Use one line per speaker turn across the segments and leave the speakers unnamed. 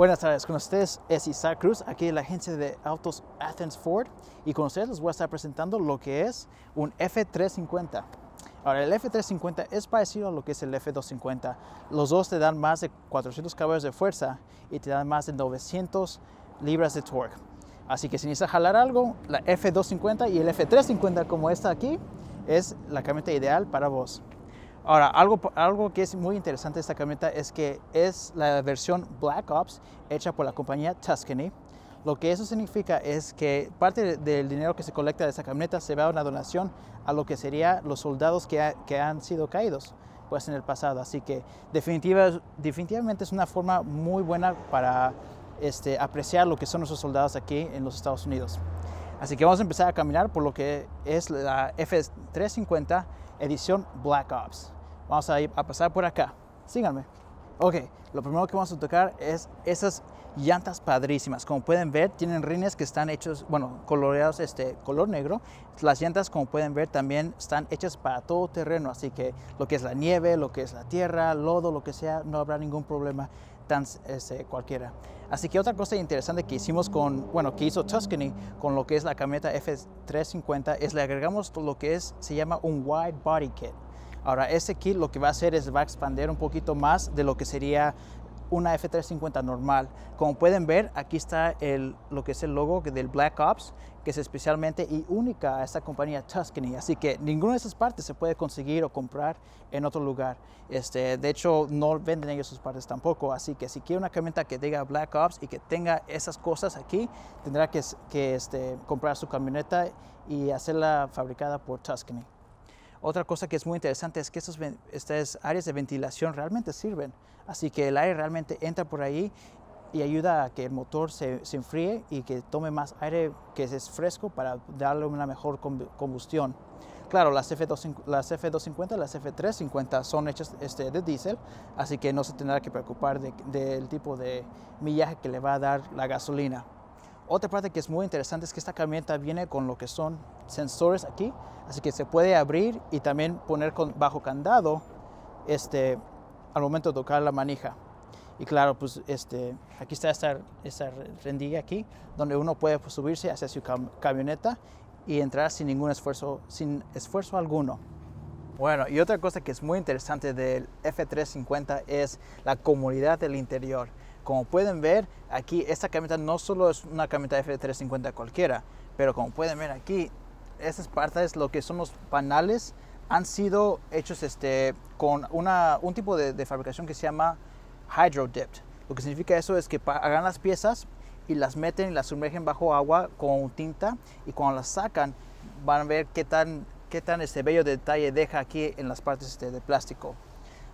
Buenas tardes, con ustedes es Isaac Cruz, aquí de la agencia de autos Athens Ford y con ustedes les voy a estar presentando lo que es un F350. Ahora, el F350 es parecido a lo que es el F250. Los dos te dan más de 400 caballos de fuerza y te dan más de 900 libras de torque. Así que si necesitas jalar algo, la F250 y el F350 como esta aquí es la camioneta ideal para vos. Ahora, algo, algo que es muy interesante de esta camioneta es que es la versión Black Ops hecha por la compañía Tuscany. Lo que eso significa es que parte del dinero que se colecta de esta camioneta se va a una donación a lo que serían los soldados que, que han sido caídos pues, en el pasado. Así que definitiva, definitivamente es una forma muy buena para este, apreciar lo que son nuestros soldados aquí en los Estados Unidos. Así que vamos a empezar a caminar por lo que es la F350 edición Black Ops. Vamos a, ir a pasar por acá. Síganme. Ok, lo primero que vamos a tocar es esas llantas padrísimas. Como pueden ver, tienen rines que están hechos, bueno, coloreados este color negro. Las llantas, como pueden ver, también están hechas para todo terreno, así que lo que es la nieve, lo que es la tierra, lodo, lo que sea, no habrá ningún problema. Este, cualquiera. Así que otra cosa interesante que hicimos con, bueno, que hizo Tuscany con lo que es la camioneta F350 es le agregamos lo que es, se llama un wide body kit. Ahora, ese kit lo que va a hacer es va a expandir un poquito más de lo que sería una F350 normal. Como pueden ver, aquí está el, lo que es el logo del Black Ops, que es especialmente y única a esta compañía Tuscany. Así que ninguna de esas partes se puede conseguir o comprar en otro lugar. Este, de hecho, no venden ellos sus partes tampoco. Así que si quiere una camioneta que diga Black Ops y que tenga esas cosas aquí, tendrá que, este, comprar su camioneta y hacerla fabricada por Tuscany. Otra cosa que es muy interesante es que estos, estas áreas de ventilación realmente sirven, así que el aire realmente entra por ahí y ayuda a que el motor se, se enfríe y que tome más aire que es fresco para darle una mejor combustión. Claro, las, F2, las F250, las F350 son hechas este, de diésel, así que no se tendrá que preocupar del tipo de millaje que le va a dar la gasolina. Otra parte que es muy interesante es que esta camioneta viene con lo que son sensores aquí, así que se puede abrir y también poner con, bajo candado este, al momento de tocar la manija. Y claro, pues este, aquí está esta, esta rendilla aquí, donde uno puede pues, subirse hacia su camioneta y entrar sin ningún esfuerzo, sin esfuerzo alguno. Bueno, y otra cosa que es muy interesante del F350 es la comodidad del interior. Como pueden ver, aquí esta camita no solo es una camioneta F350 cualquiera, pero como pueden ver aquí, estas partes, lo que son los panales, han sido hechos este, con un tipo de, fabricación que se llama hydro dipped. Lo que significa eso es que hagan las piezas y las meten y las sumergen bajo agua con tinta y cuando las sacan van a ver qué tan, este bello detalle deja aquí en las partes este, de plástico.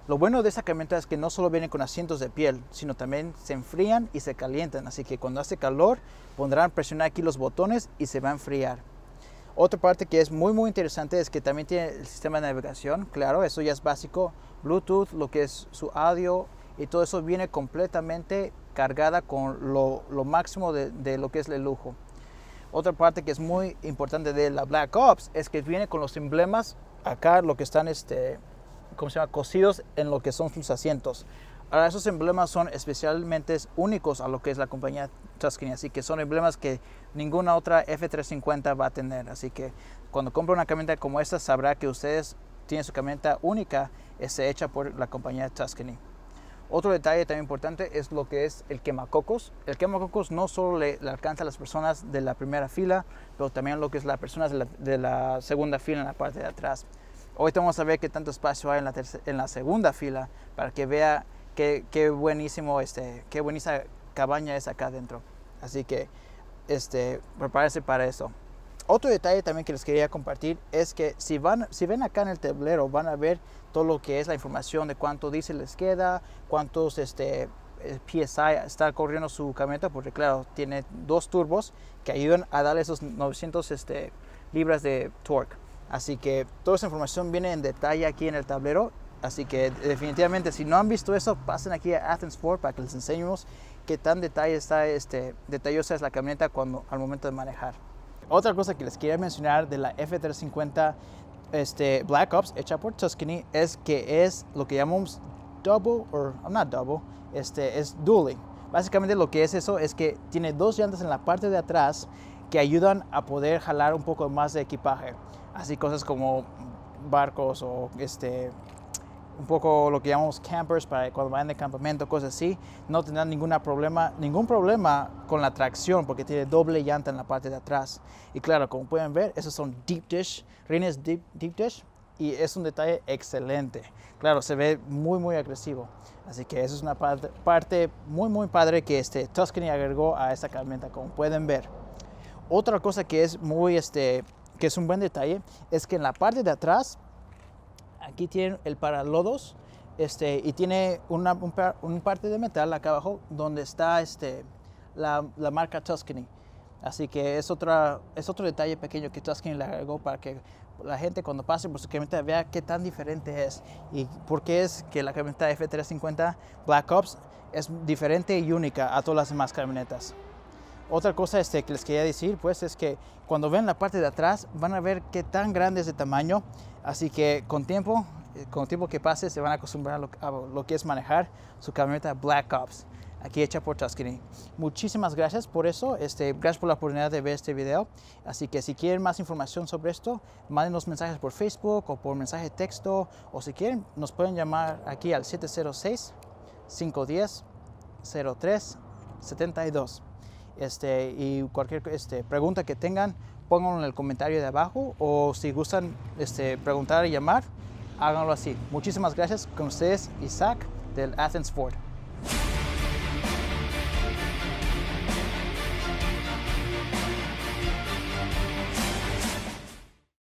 Lo bueno de esta camioneta es que no solo viene con asientos de piel, sino también se enfrían y se calientan, así que cuando hace calor pondrán presionar aquí los botones y se va a enfriar. Otra parte que es muy muy interesante es que también tiene el sistema de navegación, claro, eso ya es básico, Bluetooth, lo que es su audio y todo eso viene completamente cargada con lo, máximo de, de, lo que es el lujo. Otra parte que es muy importante de la Black Ops es que viene con los emblemas acá, lo que están este, ¿cómo se llama? cosidos en lo que son sus asientos. Ahora, esos emblemas son especialmente únicos a lo que es la compañía Tuscany, así que son emblemas que ninguna otra F350 va a tener. Así que cuando compra una camioneta como esta, sabrá que ustedes tienen su camioneta única, es este, hecha por la compañía Tuscany. Otro detalle también importante es lo que es el quemacocos. El quemacocos no solo le, alcanza a las personas de la primera fila, pero también lo que es las persona de la segunda fila en la parte de atrás. Hoy vamos a ver qué tanto espacio hay en la, segunda fila para que vea qué, buenísimo, este, qué buenísima cabaña es acá adentro. Así que este, prepárense para eso. Otro detalle también que les quería compartir es que si, van, si ven acá en el tablero van a ver todo lo que es la información de cuánto diésel les queda, cuántos este, eh, PSI está corriendo su camioneta, porque claro, tiene dos turbos que ayudan a darle esos 900 este, libras de torque. Así que toda esa información viene en detalle aquí en el tablero. Así que eh, definitivamente si no han visto eso, pasen aquí a Athens Ford para que les enseñemos qué tan detalle está este, detallosa es la camioneta cuando, al momento de manejar. Otra cosa que les quería mencionar de la F350 este, Black Ops hecha por Tuscany es que es lo que llamamos double, o not double, este, es dueling. Básicamente lo que es eso es que tiene dos llantas en la parte de atrás que ayudan a poder jalar un poco más de equipaje. Así cosas como barcos o este, un poco lo que llamamos campers para cuando vayan de campamento, cosas así, no tendrán ningún problema, ningún problema con la tracción porque tiene doble llanta en la parte de atrás. Y claro, como pueden ver, esos son deep dish, rines deep, deep dish y es un detalle excelente. Claro, se ve muy muy agresivo. Así que eso es una parte, muy muy padre que este Tuscany agregó a esta camioneta, como pueden ver. Otra cosa que es muy, este, que es un buen detalle, es que en la parte de atrás, aquí tiene el paralodos, este, y tiene una un parte de metal acá abajo donde está este, la, marca Tuscany. Así que es, otra, es otro detalle pequeño que Tuscany le agregó para que la gente cuando pase por su camioneta vea qué tan diferente es y por qué es que la camioneta F350 Black Ops es diferente y única a todas las demás camionetas. Otra cosa este, que les quería decir, pues, es que cuando ven la parte de atrás, van a ver qué tan grande es de tamaño. Así que con tiempo, eh, con tiempo que pase, se van a acostumbrar a lo, que es manejar su camioneta Black Ops, aquí hecha por Tuscany. Muchísimas gracias por eso. Este, gracias por la oportunidad de ver este video. Así que si quieren más información sobre esto, los mensajes por Facebook o por mensaje de texto. O si quieren, nos pueden llamar aquí al 706 510 03 72. Este, y cualquier este, pregunta que tengan, pónganlo en el comentario de abajo o si gustan este, preguntar y llamar, háganlo así. Muchísimas gracias con ustedes, Isaac del Athens Ford.